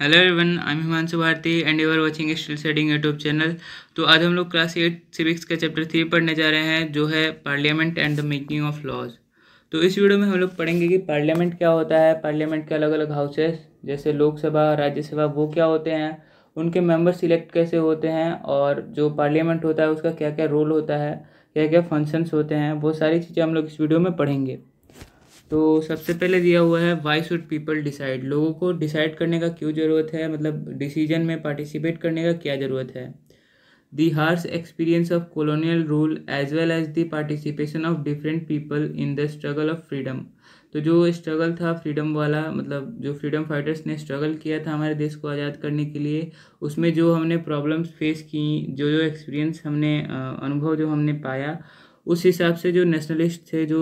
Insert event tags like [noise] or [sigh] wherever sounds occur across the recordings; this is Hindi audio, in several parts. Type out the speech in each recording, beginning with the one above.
Hello everyone I'm Himanshu Bharti and you are watching still sedding YouTube channel तो आज हम लोग क्लास एट सिविक्स का चैप्टर थ्री पढ़ने जा रहे हैं जो है parliament and the making of laws तो इस वीडियो में हम लोग पढ़ेंगे कि पार्लियामेंट क्या होता है पार्लियामेंट के अलग अलग हाउसेस जैसे लोकसभा राज्यसभा वो क्या होते हैं उनके मेंबर सिलेक्ट कैसे होते हैं और जो पार्लियामेंट होता है उसका क्या क्या रोल होता है क्या क्या फंक्शंस होते हैं वो सारी चीज़ें हम लोग इस वीडियो में पढ़ेंगे तो सबसे पहले दिया हुआ है वाई शुड पीपल डिसाइड लोगों को डिसाइड करने का क्यों ज़रूरत है मतलब डिसीजन में पार्टिसिपेट करने का क्या ज़रूरत है the harsh experience of colonial rule as well as the participation of different people in the struggle of freedom तो जो स्ट्रगल था फ्रीडम वाला मतलब जो फ्रीडम फाइटर्स ने स्ट्रगल किया था हमारे देश को आज़ाद करने के लिए उसमें जो हमने प्रॉब्लम्स फेस की जो जो एक्सपीरियंस हमने अनुभव जो हमने पाया उस हिसाब से जो नेशनलिस्ट थे जो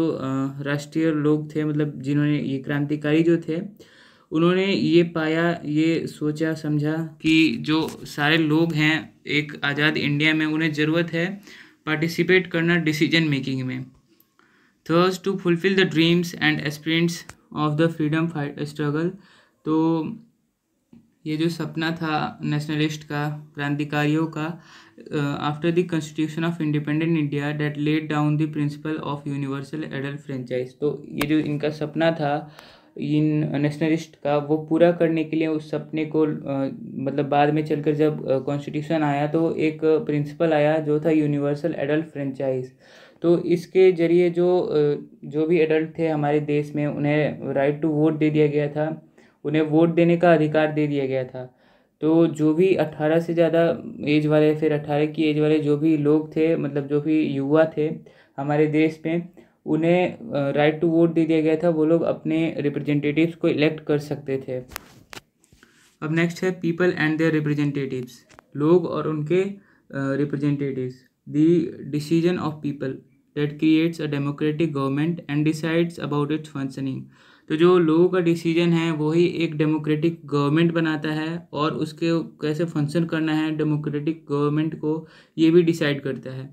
राष्ट्रीय लोग थे मतलब जिन्होंने ये क्रांतिकारी जो थे उन्होंने ये पाया ये सोचा समझा कि जो सारे लोग हैं एक आज़ाद इंडिया में उन्हें ज़रूरत है पार्टिसिपेट करना डिसीजन मेकिंग में thus to fulfil the dreams and aspirants of the freedom fight struggle तो ये जो सपना था नेशनलिस्ट का क्रांतिकारियों का uh, after the constitution of independent india that laid down the principle of universal adult franchise तो ये जो इनका सपना था इन नेशनलिस्ट का वो पूरा करने के लिए उस सपने को आ, uh, मतलब बाद में चलकर जब कॉन्स्टिट्यूशन uh, आया तो एक प्रिंसिपल आया जो था यूनिवर्सल एडल्ट फ्रेंचाइज तो इसके जरिए जो uh, जो भी एडल्ट थे हमारे देश में उन्हें राइट टू वोट दे दिया गया था उन्हें वोट देने का अधिकार दे दिया गया था तो जो भी अट्ठारह से ज़्यादा एज वाले फिर अट्ठारह की एज वाले जो भी लोग थे मतलब जो भी युवा थे हमारे देश में उन्हें राइट टू वोट दे दिया गया था वो लोग अपने रिप्रेजेंटेटिव्स को इलेक्ट कर सकते थे अब नेक्स्ट है पीपल एंड देयर रिप्रेजेंटेटिव्स लोग और उनके representatives the decision of people that creates a democratic government and decides about its functioning तो जो लोगों का डिसीजन है वही एक डेमोक्रेटिक गवर्नमेंट बनाता है और उसके कैसे फंक्शन करना है डेमोक्रेटिक गवर्नमेंट को ये भी डिसाइड करता है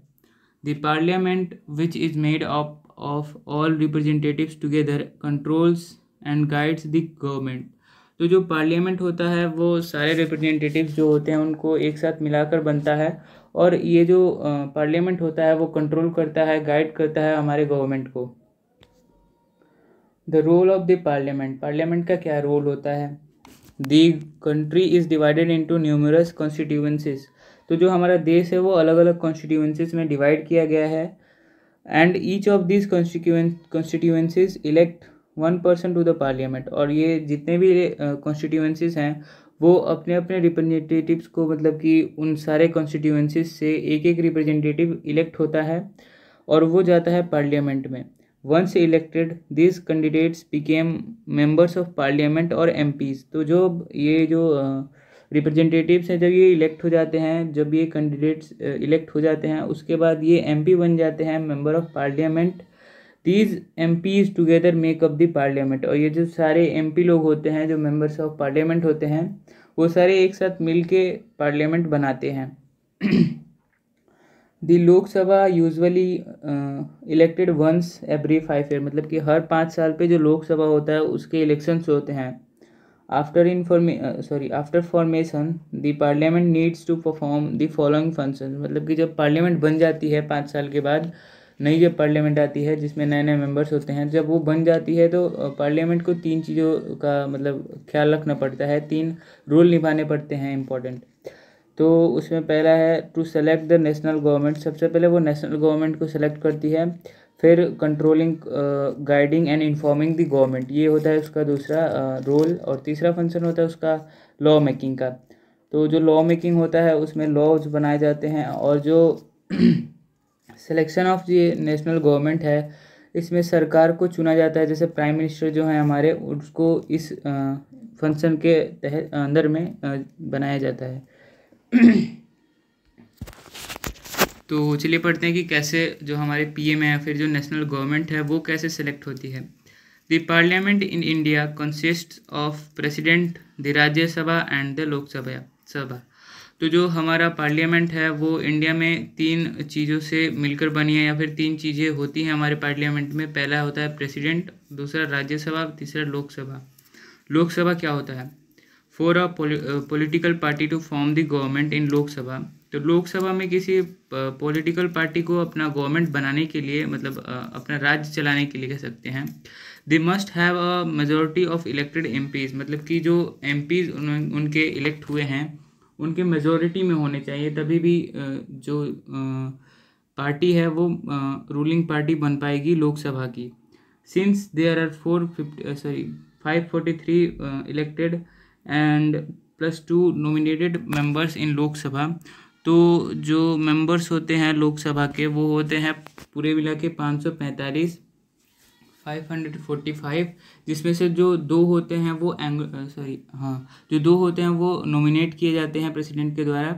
the parliament which is made up of all representatives together controls and guides the government तो जो पार्लियामेंट होता है वो सारे रिप्रेजेंटेटिव जो होते हैं उनको एक साथ मिलाकर बनता है और ये जो पार्लियामेंट होता है वो कंट्रोल करता है गाइड करता है हमारे गवर्नमेंट को the role of the parliament parliament का क्या रोल होता है the country is divided into numerous constituencies तो जो हमारा देश है वो अलग अलग कॉन्स्टिट्यूंसीज में डिवाइड किया गया है and each of this constituencies elect one person to the parliament और ये जितने भी कॉन्स्टिट्यूंसीज हैं वो अपने अपने रिप्रेजेंटेटिव को मतलब कि उन सारे कॉन्स्टिट्यूंसीज से एक एक रिप्रेजेंटेटिव इलेक्ट होता है और वो जाता है पार्लियामेंट में once elected this candidates became members of parliament और एम तो जो ये जो रिप्रेजेंटेटिव्स हैं जब ये इलेक्ट हो जाते हैं जब ये कैंडिडेट्स इलेक्ट हो जाते हैं उसके बाद ये एम बन जाते हैं member of parliament these MPs together make up the parliament और ये जो सारे एम पी लोग होते हैं जो मेम्बर्स ऑफ पार्लियामेंट होते हैं वो सारे एक साथ मिल के पार्लियामेंट बनाते हैं दी लोकसभा सभा usually elected once every five year मतलब कि हर पाँच साल पे जो लोकसभा होता है उसके इलेक्शंस होते हैं after inform sorry after formation the parliament needs to perform the following function मतलब कि जब पार्लियामेंट बन जाती है पाँच साल के बाद नई जब पार्लियामेंट आती है जिसमें नए नए मेंबर्स होते हैं जब वो बन जाती है तो पार्लियामेंट को तीन चीज़ों का मतलब ख्याल रखना पड़ता है तीन रोल निभाने पड़ते हैं इम्पोर्टेंट तो उसमें पहला है to select the national government सबसे पहले वो नेशनल गवर्नमेंट को सेलेक्ट करती है फिर controlling guiding and informing the government ये होता है उसका दूसरा रोल uh, और तीसरा फंक्शन होता है उसका लॉ मेकिंग का तो जो लॉ मेकिंग होता है उसमें लॉज बनाए जाते हैं और जो सिलेक्शन ऑफ ये नेशनल गवर्नमेंट है इसमें सरकार को चुना जाता है जैसे प्राइम मिनिस्टर जो हैं हमारे उसको इस फंक्शन uh, के तहत अंदर में uh, बनाया जाता है [clears throat] तो चलिए पढ़ते हैं कि कैसे जो हमारे पीएम है फिर जो नेशनल गवर्नमेंट है वो कैसे सिलेक्ट होती है the parliament in India consist of president the Rajya Sabha and the Lok Sabha सभा तो जो हमारा पार्लियामेंट है वो इंडिया में तीन चीज़ों से मिलकर बनी है या फिर तीन चीज़ें होती हैं हमारे पार्लियामेंट में पहला होता है प्रेसिडेंट दूसरा राज्यसभा तीसरा लोकसभा लोकसभा क्या होता है for a political party to form the government इन लोकसभा तो लोकसभा में किसी पॉलिटिकल uh, पार्टी को अपना गवर्नमेंट बनाने के लिए मतलब uh, अपना राज्य चलाने के लिए कह सकते हैं they must have a majority of elected M मतलब कि जो एम पीज उनके इलेक्ट हुए हैं उनके मेजोरिटी में होने चाहिए तभी भी uh, जो पार्टी है वो रूलिंग पार्टी बन पाएगी लोकसभा की since there are four fifty sorry five forty three elected and plus two nominated members in Lok Sabha तो जो मेंबर्स होते हैं लोकसभा के वो होते हैं पूरे मिला के पाँच सौ पैंतालीस फाइव हंड्रेड फोर्टी फाइव जिसमें से जो दो होते हैं वो एंग सॉरी हाँ जो दो होते हैं वो नोमिनेट किए जाते हैं प्रेसिडेंट के द्वारा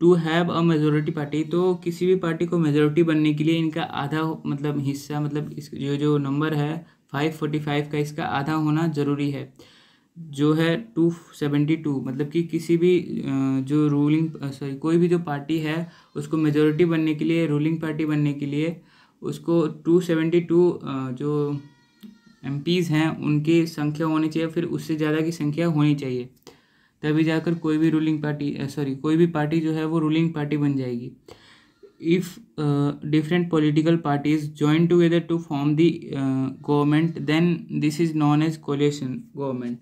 to have a majority party तो किसी भी पार्टी को मेजोरिटी बनने के लिए इनका आधा मतलब हिस्सा मतलब इस जो जो नंबर है फाइव फोर्टी फाइव का इसका आधा होना ज़रूरी है जो है टू सेवेंटी टू मतलब कि किसी भी जो रूलिंग सॉरी कोई भी जो पार्टी है उसको मेजोरिटी बनने के लिए रूलिंग पार्टी बनने के लिए उसको टू सेवेंटी टू जो एम हैं उनकी संख्या होनी चाहिए फिर उससे ज़्यादा की संख्या होनी चाहिए तभी जाकर कोई भी रूलिंग पार्टी सॉरी कोई भी पार्टी जो है वो रूलिंग पार्टी बन जाएगी if different political parties join together to form the government then this is known as coalition government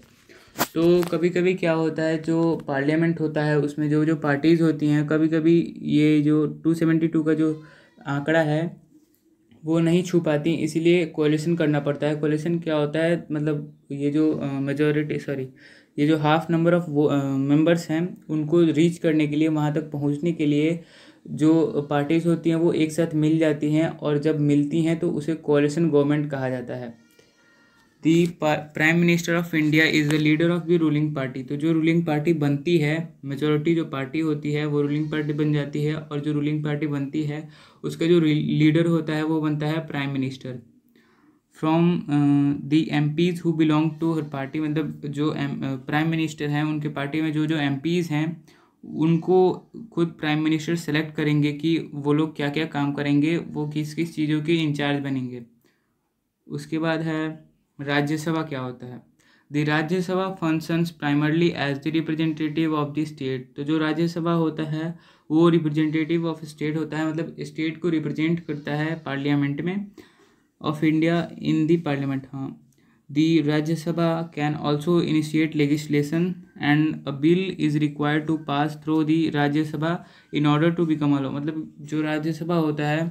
तो कभी कभी क्या होता है जो पार्लियामेंट होता है उसमें जो जो पार्टीज़ होती हैं कभी कभी ये जो टू सेवेंटी टू का जो आंकड़ा है वो नहीं छू पाती इसीलिए कोलेशन करना पड़ता है कोलेशन क्या होता है मतलब ये जो मेजोरिटी सॉरी ये जो हाफ नंबर ऑफ वो मेम्बर्स हैं उनको रीच करने के लिए वहाँ तक पहुँचने के लिए जो पार्टीज़ होती हैं वो एक साथ मिल जाती हैं और जब मिलती हैं तो उसे कोलेशन गवर्नमेंट कहा जाता है the prime minister of India is the leader of the ruling party तो जो रूलिंग पार्टी बनती है मेजोरिटी जो पार्टी होती है वो रूलिंग पार्टी बन जाती है और जो रूलिंग पार्टी बनती है उसका जो लीडर होता है वो बनता है prime minister from the MPs who belong to her party मतलब जो प्राइम मिनिस्टर uh, हैं उनके पार्टी में जो जो एम पीज़ हैं उनको खुद प्राइम मिनिस्टर सेलेक्ट करेंगे कि वो लोग क्या क्या काम करेंगे वो किस किस चीज़ों के इंचार्ज बनेंगे उसके बाद है राज्यसभा क्या होता है the Rajya Sabha functions primarily as the representative of the state तो जो राज्यसभा होता है वो रिप्रेजेंटेटिव ऑफ स्टेट होता है मतलब स्टेट को रिप्रेजेंट करता है पार्लियामेंट में of India in the parliament हाँ दी Rajya Sabha can also initiate legislation and a bill is required to pass through the Rajya Sabha in order to become a law मतलब जो राज्यसभा होता है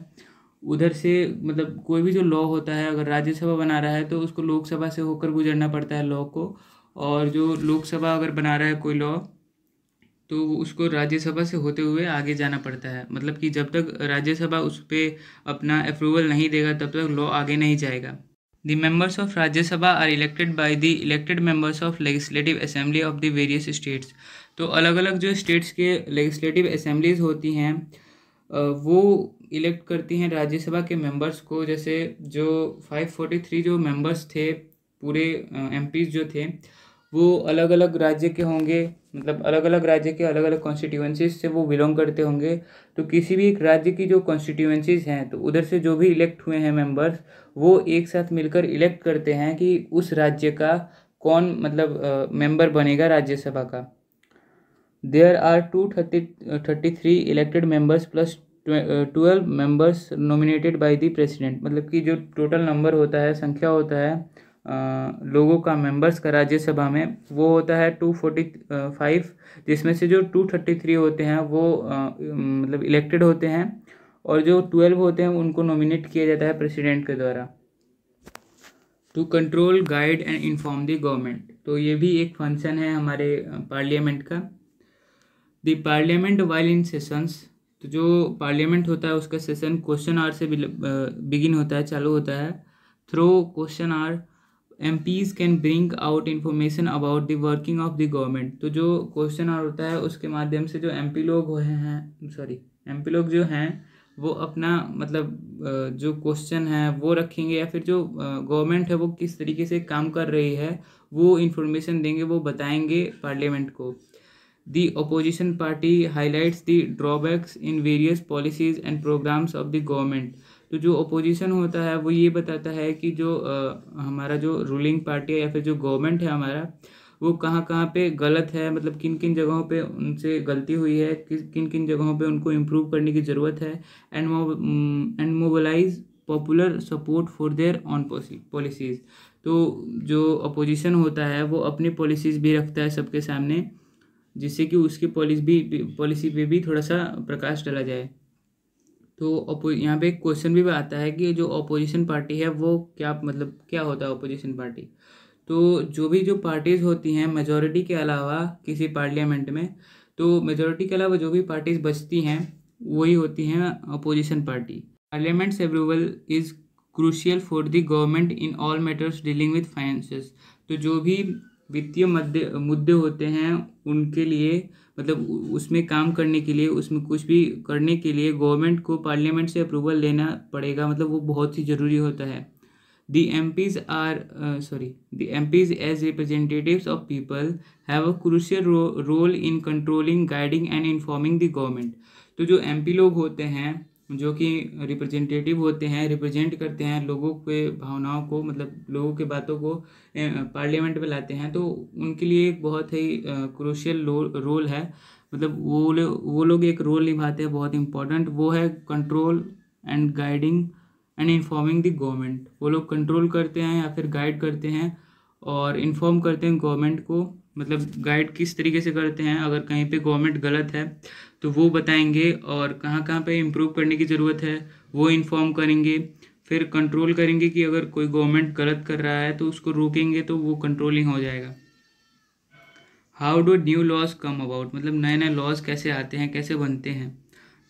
उधर से मतलब कोई भी जो लॉ होता है अगर राज्यसभा बना रहा है तो उसको लोकसभा से होकर गुजरना पड़ता है लॉ को और जो लोकसभा अगर बना रहा है कोई लॉ तो उसको राज्यसभा से होते हुए आगे जाना पड़ता है मतलब कि जब तक राज्यसभा उस पर अपना अप्रूवल नहीं देगा तब तक लॉ आगे नहीं जाएगा the members of Rajya Sabha are elected by the elected members of legislative assembly of the various states तो अलग अलग जो स्टेट्स के लेजिस्लेटिव असम्बलीज होती हैं वो इलेक्ट करती हैं राज्यसभा के मेंबर्स को जैसे जो 543 जो मेंबर्स थे पूरे एम जो थे वो अलग अलग राज्य के होंगे मतलब अलग अलग राज्य के अलग अलग कॉन्स्टिट्यूएंसीज से वो बिलोंग करते होंगे तो किसी भी एक राज्य की जो कॉन्स्टिट्यूएंसीज हैं तो उधर से जो भी इलेक्ट हुए हैं मेंबर्स वो एक साथ मिलकर इलेक्ट करते हैं कि उस राज्य का कौन मतलब मेंबर बनेगा राज्यसभा का there are to thirty thirty three elected members plus twelve members nominated by the president मतलब कि जो टोटल नंबर होता है संख्या होता है आ, uh, लोगों का मेंबर्स का राज्यसभा में वो होता है टू फोर्टी फाइव जिसमें से जो टू थर्टी थ्री होते हैं वो आ, uh, मतलब इलेक्टेड होते हैं और जो ट्वेल्व होते हैं उनको नॉमिनेट किया जाता है प्रेसिडेंट के द्वारा to control guide and inform the government तो ये भी एक फंक्शन है हमारे पार्लियामेंट uh, का the parliament while in sessions तो जो पार्लियामेंट होता है उसका सेशन क्वेश्चन आर से बिगिन होता है चालू होता है through question hour MPs can bring out information about the working of the government तो जो क्वेश्चन आर होता है उसके माध्यम से जो एम पी लोग हुए हैं सॉरी एम पी लोग जो हैं वो अपना मतलब जो क्वेश्चन है वो रखेंगे या फिर जो गवर्नमेंट है वो किस तरीके से काम कर रही है वो इन्फॉर्मेशन देंगे वो बताएंगे पार्लियामेंट को The opposition party highlights the drawbacks in various policies and programs of the government. तो जो अपोजिशन होता है वो ये बताता है कि जो आ, हमारा जो रूलिंग पार्टी है या फिर जो गवर्नमेंट है हमारा वो कहाँ कहाँ पे गलत है मतलब किन किन जगहों पे उनसे गलती हुई है कि, किन किन जगहों पे उनको इम्प्रूव करने की ज़रूरत है and and mobilise popular support for their own policies तो जो अपोजिशन होता है वो अपनी पॉलिसीज़ भी रखता है सबके सामने जिससे कि उसकी पॉलिसी भी पॉलिसी पे भी थोड़ा सा प्रकाश डाला जाए तो अपो यहाँ पे एक क्वेश्चन भी आता है कि जो अपोजिशन पार्टी है वो क्या मतलब क्या होता है अपोजिशन पार्टी तो जो भी जो पार्टीज़ होती हैं मेजोरिटी के अलावा किसी पार्लियामेंट में तो मेजोरिटी के अलावा जो भी पार्टीज़ बचती हैं वही होती हैं opposition party parliament's approval is crucial for the government in all matters dealing with finances तो जो भी वित्तीय मध्य मुद्दे होते हैं उनके लिए मतलब उसमें काम करने के लिए उसमें कुछ भी करने के लिए गवर्नमेंट को पार्लियामेंट से अप्रूवल लेना पड़ेगा मतलब वो बहुत ही ज़रूरी होता है the MPs are sorry the MPs as representative of people have a crucial role in controlling guiding and informing the government तो जो एम पी लोग होते हैं जो कि रिप्रेजेंटेटिव होते हैं रिप्रेजेंट करते हैं लोगों के भावनाओं को मतलब लोगों के बातों को पार्लियामेंट में लाते हैं तो उनके लिए एक बहुत ही क्रोशियल रोल है मतलब वो लोग वो लोग एक रोल निभाते हैं बहुत इम्पोर्टेंट वो है control and guiding and informing the government वो लोग कंट्रोल करते हैं या फिर गाइड करते हैं और इन्फॉर्म करते हैं गवर्नमेंट को मतलब गाइड किस तरीके से करते हैं अगर कहीं पे गवर्नमेंट गलत है तो वो बताएंगे और कहाँ कहाँ पे इम्प्रूव करने की ज़रूरत है वो इन्फॉर्म करेंगे फिर कंट्रोल करेंगे कि अगर कोई गवर्नमेंट गलत कर रहा है तो उसको रोकेंगे तो वो कंट्रोलिंग हो जाएगा how do new laws come about मतलब नए नए लॉज कैसे आते हैं कैसे बनते हैं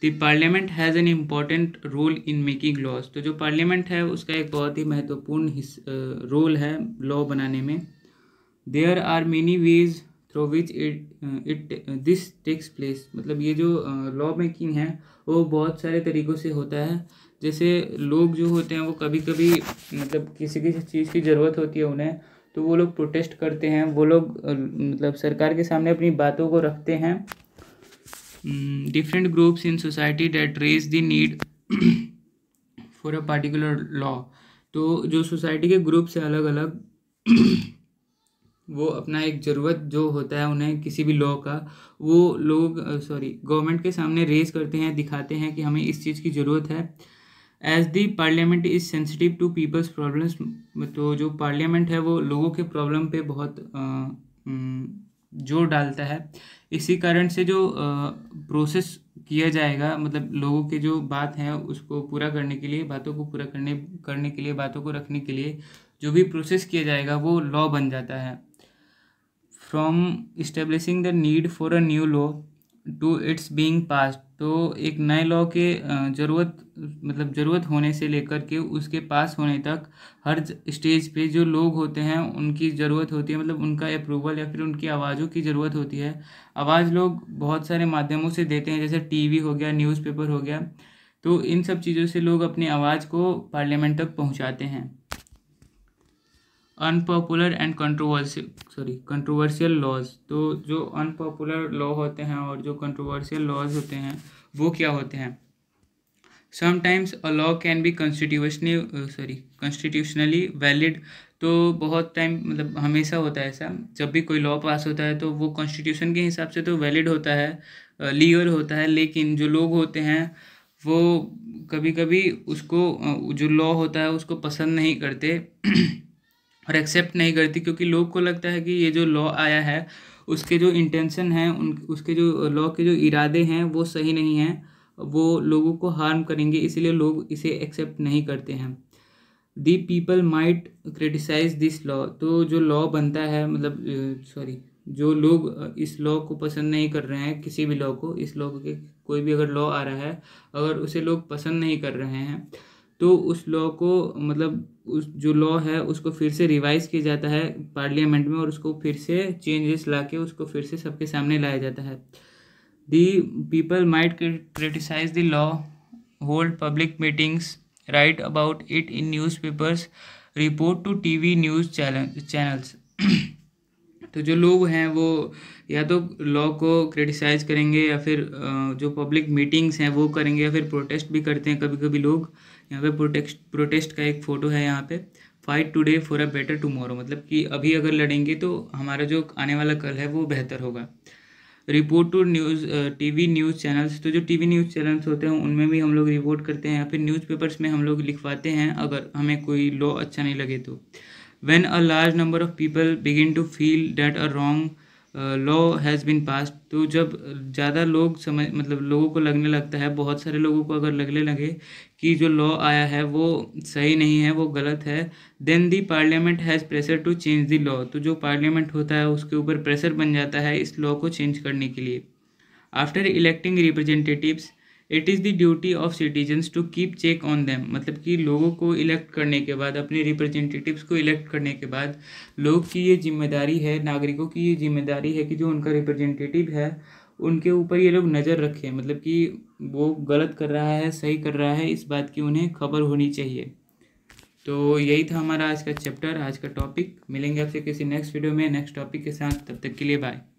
the parliament has an important role in making laws तो जो पार्लियामेंट है उसका एक बहुत ही महत्वपूर्ण रोल है लॉ बनाने में there are many ways through which it it this takes place मतलब ये जो लॉ uh, मेकिंग है वो बहुत सारे तरीक़ों से होता है जैसे लोग जो होते हैं वो कभी कभी मतलब किसी किसी चीज़ की ज़रूरत होती है उन्हें तो वो लोग प्रोटेस्ट करते हैं वो लोग uh, मतलब सरकार के सामने अपनी बातों को रखते हैं different groups in society that raise the need for a particular law तो जो सोसाइटी के ग्रुप्स हैं अलग अलग वो अपना एक ज़रूरत जो होता है उन्हें किसी भी लॉ का वो लोग सॉरी गवर्नमेंट के सामने रेज करते हैं दिखाते हैं कि हमें इस चीज़ की ज़रूरत है as the parliament is sensitive to people's problems तो जो पार्लियामेंट है वो लोगों के प्रॉब्लम पे बहुत जोर डालता है इसी कारण से जो प्रोसेस किया जाएगा मतलब लोगों के जो बात है उसको पूरा करने के लिए बातों को पूरा करने करने के लिए बातों को रखने के लिए जो भी प्रोसेस किया जाएगा वो लॉ बन जाता है from establishing the need for a new law to its being pass तो एक नए लॉ के ज़रूरत मतलब ज़रूरत होने से लेकर के उसके पास होने तक हर स्टेज पे जो लोग होते हैं उनकी ज़रूरत होती है मतलब उनका अप्रूवल या फिर उनकी आवाज़ों की ज़रूरत होती है आवाज़ लोग बहुत सारे माध्यमों से देते हैं जैसे टीवी हो गया न्यूज़पेपर हो गया तो इन सब चीज़ों से लोग अपनी आवाज़ को पार्लियामेंट तक पहुँचाते हैं unpopular and controversial sorry controversial laws तो जो अनपॉपुलर लॉ होते हैं और जो कंट्रोवर्शियल लॉज होते हैं वो क्या होते हैं sometimes a law can be constitutionally sorry constitutionally valid तो बहुत टाइम मतलब हमेशा होता है ऐसा जब भी कोई लॉ पास होता है तो वो कॉन्स्टिट्यूशन के हिसाब से तो वैलिड होता है लीगल uh, होता है लेकिन जो लोग होते हैं वो कभी कभी उसको uh, जो लॉ होता है उसको पसंद नहीं करते [clears throat] और एक्सेप्ट नहीं करती क्योंकि लोग को लगता है कि ये जो लॉ आया है उसके जो इंटेंशन हैं उन उसके जो लॉ के जो इरादे हैं वो सही नहीं हैं वो लोगों को हार्म करेंगे इसलिए लोग इसे एक्सेप्ट नहीं करते हैं the people might criticise this law तो जो लॉ बनता है मतलब सॉरी जो लोग इस लॉ को पसंद नहीं कर रहे हैं किसी भी लॉ को इस लॉ के कोई भी अगर लॉ आ रहा है अगर उसे लोग पसंद नहीं कर रहे हैं तो उस लॉ को मतलब उस जो लॉ है उसको फिर से रिवाइज किया जाता है पार्लियामेंट में और उसको फिर से चेंजेस ला के उसको फिर से सबके सामने लाया जाता है the people might criticise the law hold public meetings write about it in newspapers report to TV news channels तो जो लोग हैं वो या तो लॉ को क्रिटिसाइज करेंगे या फिर जो पब्लिक मीटिंग्स हैं वो करेंगे या फिर प्रोटेस्ट भी करते हैं कभी कभी लोग यहाँ पे प्रोटेस्ट प्रोटेस्ट का एक फ़ोटो है यहाँ पे fight today for a better tomorrow मतलब कि अभी अगर लड़ेंगे तो हमारा जो आने वाला कल है वो बेहतर होगा report to news TV news channels तो जो टीवी न्यूज़ चैनल्स होते हैं उनमें भी हम लोग रिपोर्ट करते हैं या फिर न्यूज़पेपर्स में हम लोग लिखवाते हैं अगर हमें कोई लॉ अच्छा नहीं लगे तो when a large number of people begin to feel that a wrong law has been pass तो जब ज़्यादा लोग समझ मतलब लोगों को लगने लगता है बहुत सारे लोगों को अगर लगने लगे कि जो लॉ आया है वो सही नहीं है वो गलत है then the parliament has pressure to change the law तो जो पार्लियामेंट होता है उसके ऊपर प्रेशर बन जाता है इस लॉ को चेंज करने के लिए after electing representatives it is the duty of citizens to keep check on them मतलब कि लोगों को इलेक्ट करने के बाद अपने रिप्रेजेंटेटिव्स को इलेक्ट करने के बाद लोग की ये जिम्मेदारी है नागरिकों की ये जिम्मेदारी है कि जो उनका रिप्रेजेंटेटिव है उनके ऊपर ये लोग नज़र रखें मतलब कि वो गलत कर रहा है सही कर रहा है इस बात की उन्हें खबर होनी चाहिए तो यही था हमारा आज का चैप्टर आज का टॉपिक मिलेंगे आपसे किसी नेक्स्ट वीडियो में नेक्स्ट टॉपिक के साथ तब तक के लिए बाय